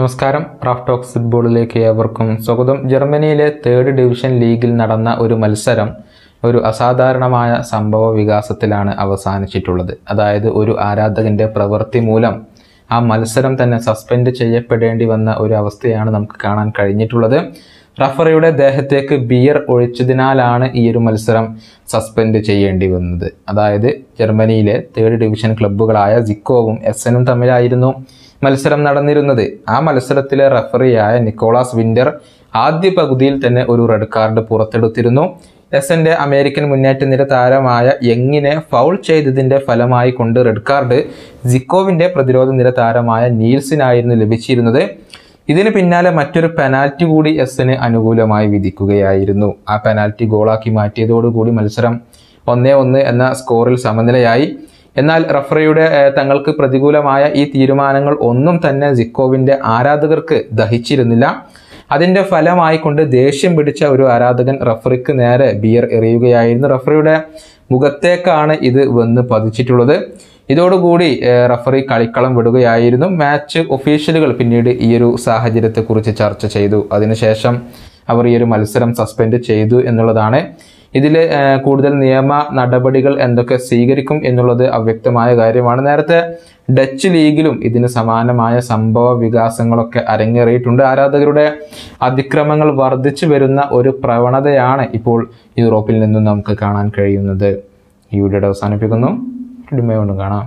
നമസ്കാരം Raf talks ഫുട്ബോളിലേക്ക് ഏവർക്കും സ്വാഗതം ജർമ്മനിയിലെ തേർഡ് ഡിവിഷൻ ലീഗിൽ നടന്ന ഒരു മത്സരം ഒരു അസാധാരണമായ സംഭവ വികാസത്തിലാണ് അവസാനിച്ചിട്ടുള്ളത് അതായത് ഒരു ആരാധകൻ്റെ പ്രവൃത്തി മൂലം ആ മത്സരം തന്നെ സസ്പെൻഡ് ചെയ്യപ്പെടേണ്ടി വന്ന ഒരു അവസ്ഥയാണ് നമുക്ക് കാണാൻ കഴിഞ്ഞിട്ടുള്ളത് റഫറിയുടെ ദേഹത്തേക്ക് ബിയർ ഒഴിച്ചതിനാലാണ് ഈ ഒരു മത്സരം സസ്പെൻഡ് ചെയ്യേണ്ടി വന്നത് അതായത് ജർമ്മനിയിലെ തേർഡ് ഡിവിഷൻ ക്ലബ്ബുകളായ സിക്കോവും എസ് എനും തമ്മിലായിരുന്നു മത്സരം നടന്നിരുന്നത് ആ മത്സരത്തിലെ റഫറിയായ നിക്കോളാസ് വിൻ്റർ ആദ്യ പകുതിയിൽ തന്നെ ഒരു റെഡ് കാർഡ് പുറത്തെടുത്തിരുന്നു എൻ്റെ അമേരിക്കൻ മുന്നേറ്റ നിര താരമായ യങ്ങിനെ ഫൗൾ ചെയ്തതിൻ്റെ ഫലമായി കൊണ്ട് റെഡ് കാർഡ് സിക്കോവിൻ്റെ പ്രതിരോധ നിര താരമായ നീൽസിനായിരുന്നു ലഭിച്ചിരുന്നത് ഇതിന് പിന്നാലെ മറ്റൊരു പെനാൽറ്റി കൂടി എസ്സിന് അനുകൂലമായി വിധിക്കുകയായിരുന്നു ആ പെനാൽറ്റി ഗോളാക്കി മാറ്റിയതോടുകൂടി മത്സരം ഒന്നേ ഒന്ന് എന്ന സ്കോറിൽ സമനിലയായി എന്നാൽ റഫറിയുടെ തങ്ങൾക്ക് പ്രതികൂലമായ ഈ തീരുമാനങ്ങൾ ഒന്നും തന്നെ സിക്കോവിൻ്റെ ആരാധകർക്ക് ദഹിച്ചിരുന്നില്ല അതിൻ്റെ ഫലമായിക്കൊണ്ട് ദേഷ്യം പിടിച്ച ഒരു ആരാധകൻ റഫറിക്ക് നേരെ ബിയർ എറിയുകയായിരുന്നു റഫറിയുടെ മുഖത്തേക്കാണ് ഇത് വന്ന് പതിച്ചിട്ടുള്ളത് ഇതോടുകൂടി റഫറി കളിക്കളം വിടുകയായിരുന്നു മാച്ച് ഒഫീഷ്യലുകൾ പിന്നീട് ഈ ഒരു സാഹചര്യത്തെക്കുറിച്ച് ചർച്ച ചെയ്തു അതിനുശേഷം അവർ ഈ ഒരു മത്സരം സസ്പെൻഡ് ചെയ്തു എന്നുള്ളതാണ് ഇതിൽ കൂടുതൽ നിയമ നടപടികൾ എന്തൊക്കെ സ്വീകരിക്കും എന്നുള്ളത് അവ്യക്തമായ കാര്യമാണ് നേരത്തെ ഡച്ച് ലീഗിലും ഇതിന് സമാനമായ സംഭവ വികാസങ്ങളൊക്കെ അരങ്ങേറിയിട്ടുണ്ട് ആരാധകരുടെ അതിക്രമങ്ങൾ വർദ്ധിച്ചു വരുന്ന ഒരു പ്രവണതയാണ് ഇപ്പോൾ യൂറോപ്പിൽ നിന്നും നമുക്ക് കാണാൻ കഴിയുന്നത് ഈ വീഡിയോ അവസാനിപ്പിക്കുന്നു കൊണ്ടും കാണാം